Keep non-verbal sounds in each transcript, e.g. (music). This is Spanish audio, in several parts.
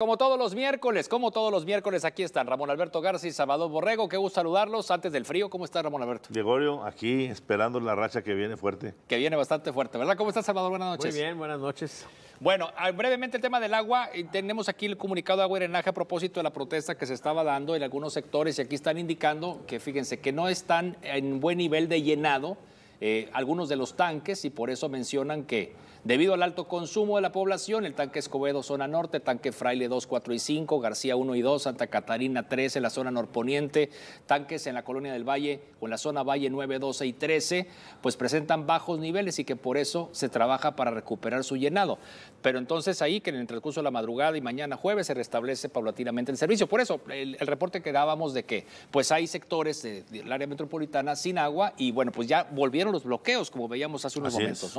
Como todos los miércoles, como todos los miércoles, aquí están Ramón Alberto García y Salvador Borrego. Qué gusto saludarlos antes del frío. ¿Cómo está Ramón Alberto? Gregorio, aquí esperando la racha que viene fuerte. Que viene bastante fuerte, ¿verdad? ¿Cómo está Salvador? Buenas noches. Muy bien, buenas noches. Bueno, ah, brevemente el tema del agua. Eh, tenemos aquí el comunicado de agua y a propósito de la protesta que se estaba dando en algunos sectores y aquí están indicando que, fíjense, que no están en buen nivel de llenado eh, algunos de los tanques y por eso mencionan que debido al alto consumo de la población, el tanque Escobedo zona norte, tanque Fraile 2, 4 y 5, García 1 y 2, Santa Catarina 13, la zona norponiente, tanques en la colonia del Valle o en la zona Valle 9, 12 y 13, pues presentan bajos niveles y que por eso se trabaja para recuperar su llenado. Pero entonces ahí que en el transcurso de la madrugada y mañana jueves se restablece paulatinamente el servicio. Por eso el, reporte que dábamos de que pues hay sectores del área metropolitana sin agua y bueno, pues ya volvieron los bloqueos, como veíamos hace unos momentos,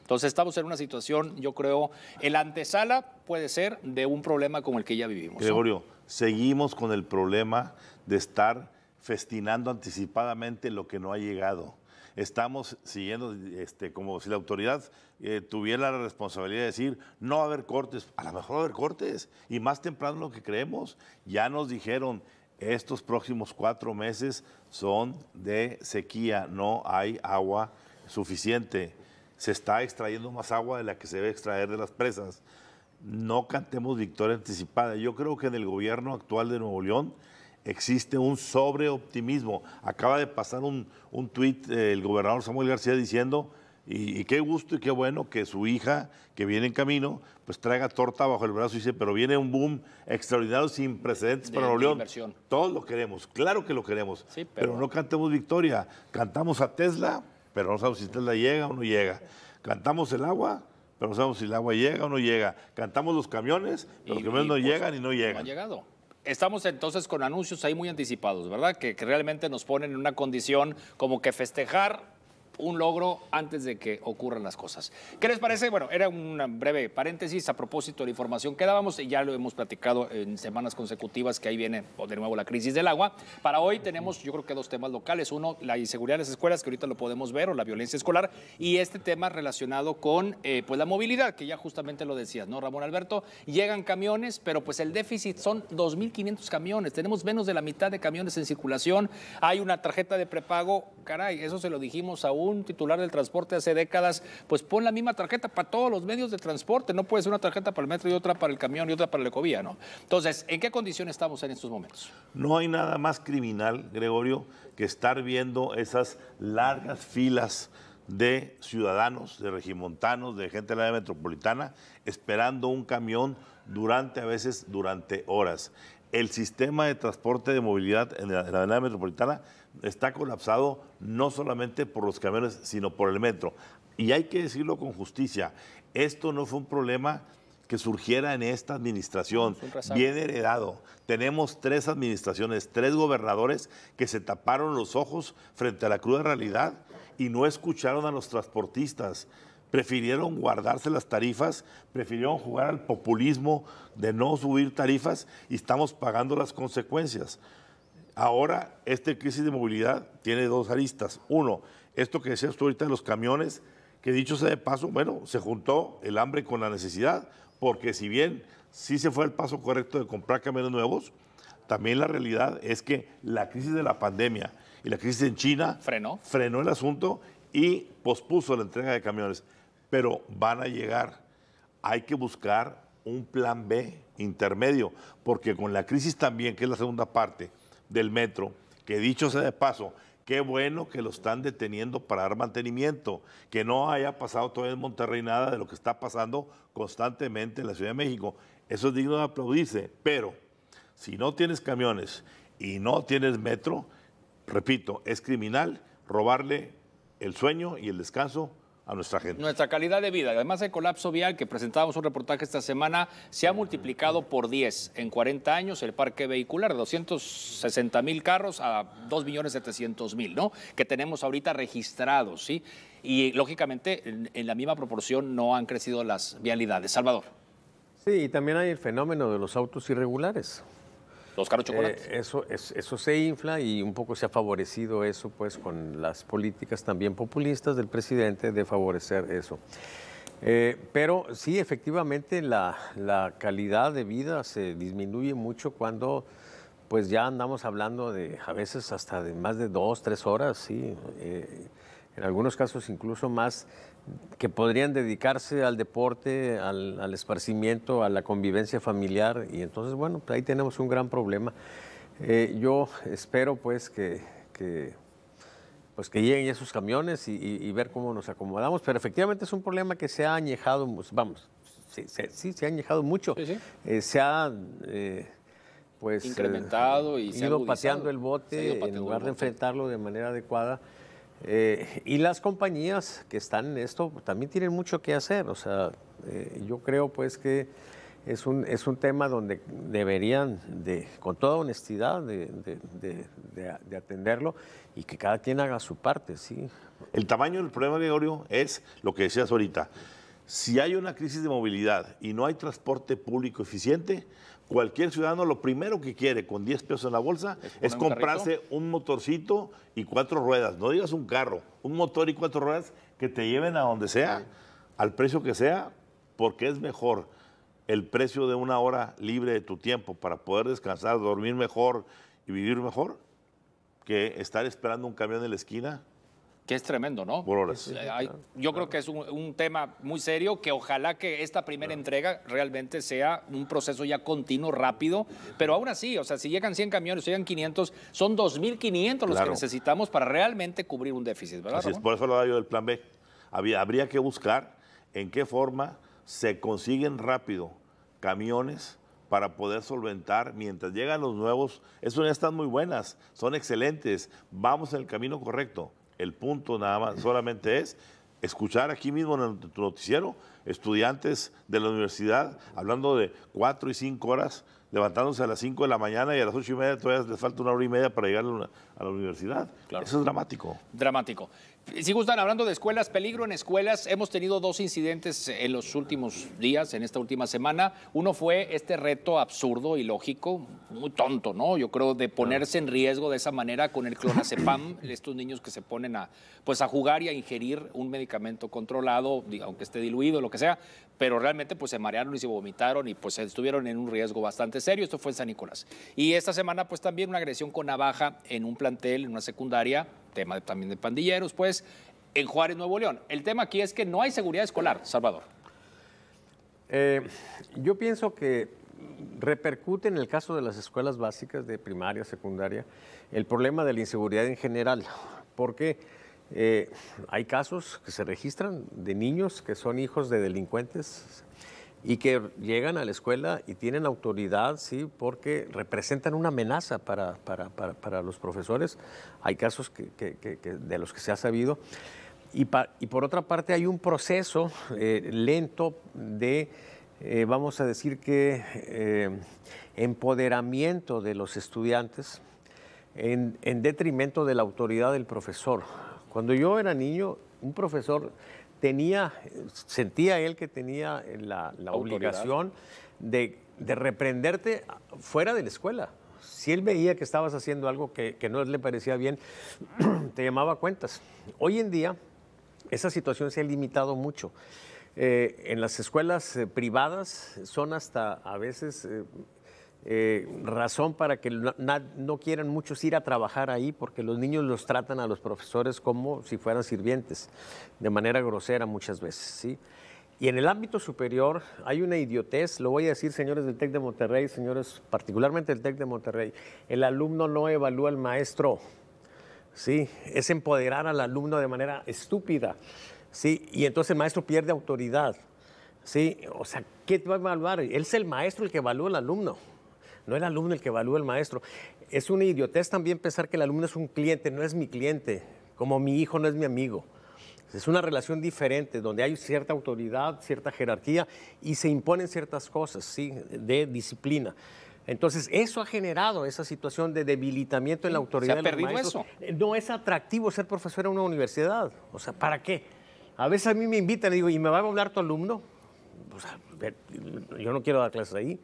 Entonces estamos en una situación, yo creo, el antesala puede ser de un problema como el que ya vivimos. Gregorio, seguimos con el problema de estar festinando anticipadamente lo que no ha llegado. Estamos siguiendo este, como si la autoridad eh, tuviera la responsabilidad de decir, no va a haber cortes, a lo mejor va a haber cortes, y más temprano lo que creemos, ya nos dijeron, estos próximos cuatro meses son de sequía, no hay agua suficiente. Se está extrayendo más agua de la que se debe extraer de las presas. No cantemos victoria anticipada. Yo creo que en el gobierno actual de Nuevo León existe un sobreoptimismo. Acaba de pasar un, un tuit eh, el gobernador Samuel García diciendo y, qué gusto y qué bueno que su hija, que viene en camino, pues traiga torta bajo el brazo y dice, pero viene un boom extraordinario sin precedentes para Nuevo León. Todos lo queremos, claro que lo queremos, pero... no cantemos victoria. Cantamos a Tesla, pero no sabemos si Tesla llega o no llega. Cantamos el agua, pero no sabemos si el agua llega o no llega. Cantamos los camiones, pero los camiones no pues, llegan y no llegan. han llegado estamos entonces con anuncios ahí muy anticipados, ¿verdad? que, realmente nos ponen en una condición como que festejar un logro antes de que ocurran las cosas. ¿Qué les parece? Bueno, era un breve paréntesis a propósito de la información que dábamos y ya lo hemos platicado en semanas consecutivas que ahí viene de nuevo la crisis del agua. Para hoy tenemos yo creo que dos temas locales. Uno, la inseguridad en las escuelas, que ahorita lo podemos ver, o la violencia escolar, y este tema relacionado con eh, pues la movilidad, que ya justamente lo decías, ¿no, Ramón Alberto? Llegan camiones, pero pues el déficit son 2.500 camiones. Tenemos menos de la mitad de camiones en circulación. Hay una tarjeta de prepago, caray, eso se lo dijimos a un titular del transporte hace décadas, pues pon la misma tarjeta para todos los medios de transporte. No puede ser una tarjeta para el metro y otra para el camión y otra para la ecovía, ¿no? Entonces, ¿en qué condición estamos en estos momentos? No hay nada más criminal, Gregorio, que estar viendo esas largas filas de ciudadanos, de regimontanos, de gente de la área metropolitana, esperando un camión durante, a veces, durante horas. El sistema de transporte de movilidad en la, en la metropolitana está colapsado no solamente por los camiones, sino por el metro. Y hay que decirlo con justicia, esto no fue un problema que surgiera en esta administración, bien heredado. Tenemos tres administraciones, tres gobernadores que se taparon los ojos frente a la cruda realidad y no escucharon a los transportistas. Prefirieron guardarse las tarifas, prefirieron jugar al populismo de no subir tarifas y estamos pagando las consecuencias. Ahora, esta crisis de movilidad tiene dos aristas. Uno, esto que decías tú ahorita de los camiones, que dicho sea de paso, bueno, se juntó el hambre con la necesidad, porque si bien sí se fue el paso correcto de comprar camiones nuevos, también la realidad es que la crisis de la pandemia y la crisis en China frenó, frenó el asunto y pospuso la entrega de camiones. Pero van a llegar. Hay que buscar un plan B intermedio, porque con la crisis también, que es la segunda parte, del metro, que dicho sea de paso, qué bueno que lo están deteniendo para dar mantenimiento, que no haya pasado todavía en Monterrey nada de lo que está pasando constantemente en la Ciudad de México. Eso es digno de aplaudirse, pero si no tienes camiones y no tienes metro, repito, es criminal robarle el sueño y el descanso a nuestra gente. Nuestra calidad de vida. Además, del colapso vial que presentábamos un reportaje esta semana se ha multiplicado por 10 en 40 años el parque vehicular, de 260 mil carros a 2 millones mil, ¿no? Que tenemos ahorita registrados, ¿sí? Y lógicamente, en, en la misma proporción no han crecido las vialidades. Salvador. Sí, y también hay el fenómeno de los autos irregulares los caros eh, chocolates. eso, es, eso se infla y un poco se ha favorecido eso, pues, con las políticas también populistas del presidente de favorecer eso. Eh, pero sí, efectivamente, la, calidad de vida se disminuye mucho cuando pues ya andamos hablando de a veces hasta de más de dos, tres horas, sí. Eh, en algunos casos incluso más que podrían dedicarse al deporte, al, esparcimiento, a la convivencia familiar. Y entonces, bueno, pues, ahí tenemos un gran problema. Eh, yo espero pues que, pues que lleguen esos camiones y, ver cómo nos acomodamos. Pero efectivamente es un problema que se ha añejado, vamos, sí, se, sí, se ha añejado mucho. Eh, se ha... Eh, pues, incrementado y ido se ha pateando el bote en lugar de enfrentarlo de manera adecuada. Eh, y las compañías que están en esto también tienen mucho que hacer. O sea, eh, yo creo pues que es un, tema donde deberían, de, con toda honestidad, de, atenderlo y que cada quien haga su parte. ¿sí? El tamaño del problema, Gregorio, es lo que decías ahorita. Si hay una crisis de movilidad y no hay transporte público eficiente, Cualquier ciudadano lo primero que quiere con 10 pesos en la bolsa es, comprarse un, motorcito y cuatro ruedas. No digas un carro, un motor y cuatro ruedas que te lleven a donde sea, al precio que sea, porque es mejor el precio de una hora libre de tu tiempo para poder descansar, dormir mejor y vivir mejor que estar esperando un camión en la esquina es tremendo, ¿no? Eh, yo creo que es un, tema muy serio que ojalá que esta primera entrega realmente sea un proceso ya continuo, rápido, pero aún así, o sea, si llegan 100 camiones, si llegan 500, son 2.500 los que necesitamos para realmente cubrir un déficit, ¿verdad? Así es, por eso lo da yo del plan B. habría que buscar en qué forma se consiguen rápido camiones para poder solventar mientras llegan los nuevos. Esas de están muy buenas, son excelentes, vamos en el camino correcto el punto nada más solamente es escuchar aquí mismo en tu noticiero estudiantes de la universidad hablando de cuatro y cinco horas, levantándose a las cinco de la mañana y a las ocho y media todavía les falta una hora y media para llegar a la universidad. Eso es dramático. Dramático. Si gustan, hablando de escuelas, peligro en escuelas, hemos tenido dos incidentes en los últimos días, en esta última semana. Uno fue este reto absurdo y lógico, muy tonto, ¿no? Yo creo de ponerse en riesgo de esa manera con el clonazepam, (coughs) estos niños que se ponen a, pues, a jugar y a ingerir un medicamento controlado, aunque esté diluido, lo que sea, pero realmente pues se marearon y se vomitaron y pues estuvieron en un riesgo bastante serio. Esto fue en San Nicolás. Y esta semana pues también una agresión con navaja en un plantel, en una secundaria, tema también de pandilleros, pues, en Juárez, Nuevo León. El tema aquí es que no hay seguridad escolar, Salvador. Eh, yo pienso que repercute en el caso de las escuelas básicas de primaria, secundaria, el problema de la inseguridad en general, porque eh, hay casos que se registran de niños que son hijos de delincuentes y que llegan a la escuela y tienen autoridad, sí, porque representan una amenaza para, para, para, para los profesores. Hay casos que, de los que se ha sabido. Y, y por otra parte hay un proceso eh, lento de, eh, vamos a decir que, eh, empoderamiento de los estudiantes en, en detrimento de la autoridad del profesor. Cuando yo era niño, un profesor tenía, sentía él que tenía eh, la, obligación de, reprenderte fuera de la escuela. Si él veía que estabas haciendo algo que, no le parecía bien, (clears throat) te llamaba cuentas. Hoy en día, esa situación se ha limitado mucho. Eh, en las escuelas eh, privadas son hasta a veces eh, razón para que no, quieran muchos ir a trabajar ahí porque los niños los tratan a los profesores como si fueran sirvientes, de manera grosera muchas veces. ¿sí? Y en el ámbito superior hay una idiotez, lo voy a decir señores del TEC de Monterrey, señores particularmente del TEC de Monterrey, el alumno no evalúa al maestro, ¿sí? es empoderar al alumno de manera estúpida, ¿sí? y entonces el maestro pierde autoridad. ¿sí? O sea, ¿qué va a evaluar? Él es el maestro el que evalúa al alumno no el alumno el que evalúa el maestro. Es una idiotez también pensar que el alumno es un cliente, no es mi cliente, como mi hijo no es mi amigo. Es una relación diferente, donde hay cierta autoridad, cierta jerarquía y se imponen ciertas cosas, ¿sí? De disciplina. Entonces, eso ha generado esa situación de debilitamiento en la autoridad. ¿Se ha eso? Eh, no es atractivo ser profesor en una universidad. O sea, ¿para qué? A veces a mí me invitan y digo, ¿y me va a hablar tu alumno? yo no quiero dar clases ahí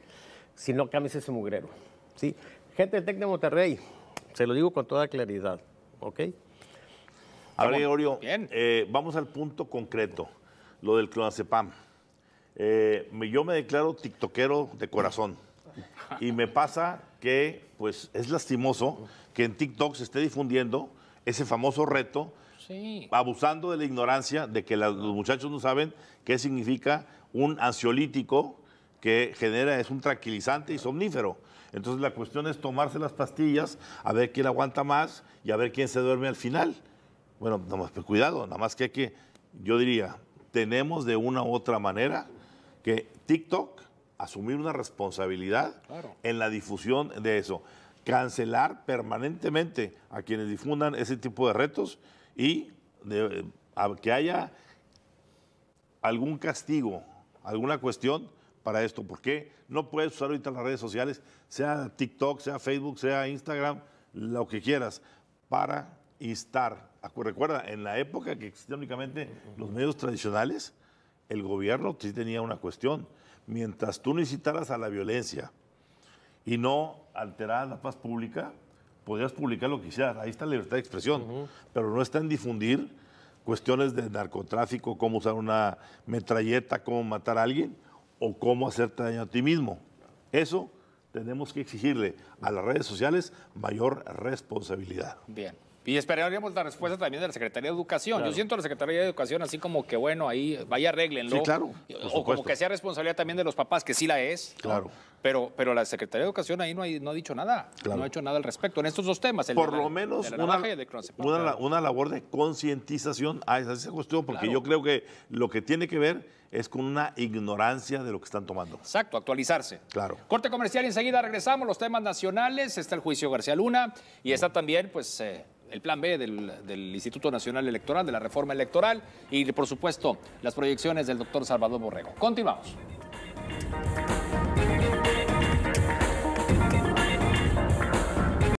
si no cambies ese mugrero. ¿sí? Gente del TEC de Monterrey, se lo digo con toda claridad, ¿ok? Ahora, Gregorio, eh, vamos al punto concreto, lo del clonazepam. Eh, yo me declaro tiktokero de corazón y me pasa que pues es lastimoso que en TikTok se esté difundiendo ese famoso reto, abusando de la ignorancia de que los muchachos no saben qué significa un ansiolítico que genera es un tranquilizante y somnífero. Entonces la cuestión es tomarse las pastillas, a ver quién aguanta más y a ver quién se duerme al final. Bueno, nada más, pues, cuidado, nada más que hay que, yo diría, tenemos de una u otra manera que TikTok asumir una responsabilidad en la difusión de eso, cancelar permanentemente a quienes difundan ese tipo de retos y eh, que haya algún castigo, alguna cuestión para esto. ¿Por qué? No puedes usar ahorita las redes sociales, sea TikTok, sea Facebook, sea Instagram, lo que quieras, para instar. Recuerda, en la época que existían únicamente los medios tradicionales, el gobierno sí tenía una cuestión. Mientras tú no incitaras a la violencia y no alteraras la paz pública, podrías publicar lo que quisieras. Ahí está la libertad de expresión. Pero no está en difundir cuestiones de narcotráfico, cómo usar una metralleta, cómo matar a alguien o cómo hacerte daño a ti mismo. Eso tenemos que exigirle a las redes sociales mayor responsabilidad. Bien. Y esperaríamos la respuesta también de la Secretaría de Educación. Yo siento la Secretaría de Educación así como que, bueno, ahí vaya arreglenlo. claro. O como que sea responsabilidad también de los papás, que sí la es. Claro. Pero, pero la Secretaría de Educación ahí no, hay, no ha dicho nada. No ha hecho nada al respecto. En estos dos temas. Por lo menos una, labor de concientización a esa, cuestión, porque yo creo que lo que tiene que ver es con una ignorancia de lo que están tomando. Exacto, actualizarse. Claro. Corte comercial, enseguida regresamos, los temas nacionales, está el juicio García Luna y está también, pues, eh, el plan B del, Instituto Nacional Electoral, de la reforma electoral y, por supuesto, las proyecciones del doctor Salvador Borrego. Continuamos.